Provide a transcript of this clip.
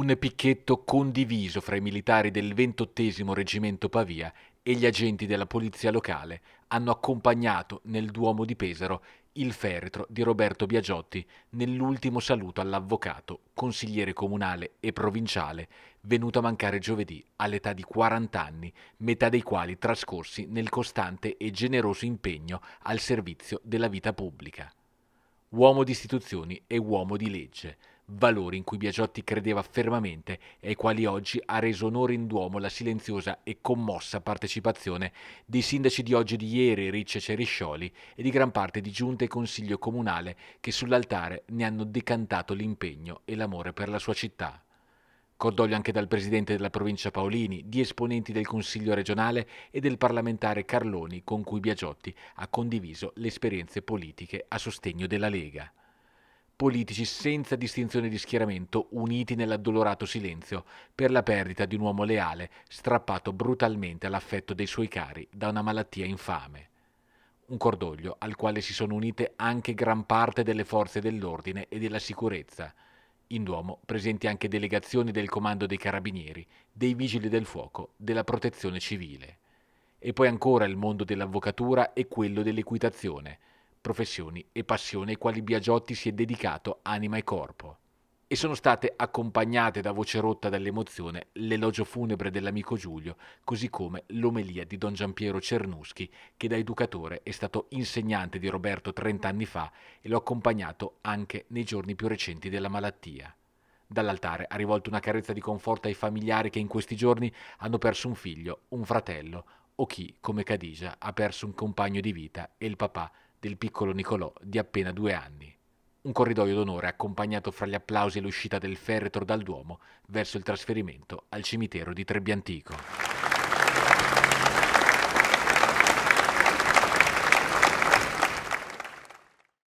Un picchetto condiviso fra i militari del 28 Reggimento Pavia e gli agenti della polizia locale hanno accompagnato nel Duomo di Pesaro il feretro di Roberto Biagiotti nell'ultimo saluto all'avvocato, consigliere comunale e provinciale, venuto a mancare giovedì all'età di 40 anni, metà dei quali trascorsi nel costante e generoso impegno al servizio della vita pubblica. Uomo di istituzioni e uomo di legge, valori in cui Biagiotti credeva fermamente e ai quali oggi ha reso onore in Duomo la silenziosa e commossa partecipazione dei sindaci di oggi e di ieri, Ricce Ceriscioli, e di gran parte di giunta e consiglio comunale che sull'altare ne hanno decantato l'impegno e l'amore per la sua città. Cordoglio anche dal presidente della provincia Paolini, di esponenti del Consiglio regionale e del parlamentare Carloni con cui Biagiotti ha condiviso le esperienze politiche a sostegno della Lega politici senza distinzione di schieramento, uniti nell'addolorato silenzio per la perdita di un uomo leale, strappato brutalmente all'affetto dei suoi cari da una malattia infame. Un cordoglio al quale si sono unite anche gran parte delle forze dell'ordine e della sicurezza. In Duomo presenti anche delegazioni del Comando dei Carabinieri, dei Vigili del Fuoco, della Protezione Civile. E poi ancora il mondo dell'avvocatura e quello dell'equitazione – professioni e passioni ai quali Biagiotti si è dedicato anima e corpo. E sono state accompagnate da voce rotta dall'emozione l'elogio funebre dell'amico Giulio, così come l'omelia di don Giampiero Cernuschi, che da educatore è stato insegnante di Roberto 30 anni fa e lo accompagnato anche nei giorni più recenti della malattia. Dall'altare ha rivolto una carezza di conforto ai familiari che in questi giorni hanno perso un figlio, un fratello o chi, come Cadigia, ha perso un compagno di vita e il papà del piccolo Nicolò di appena due anni. Un corridoio d'onore accompagnato fra gli applausi e l'uscita del ferretro dal Duomo verso il trasferimento al cimitero di Trebbiantico.